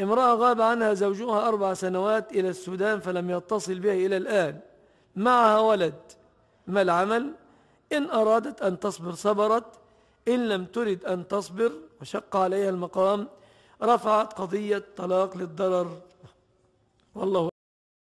امرأة غاب عنها زوجها أربع سنوات إلى السودان فلم يتصل بها إلى الآن معها ولد ما العمل؟ إن أرادت أن تصبر صبرت إن لم ترد أن تصبر وشق عليها المقام رفعت قضية طلاق للضرر والله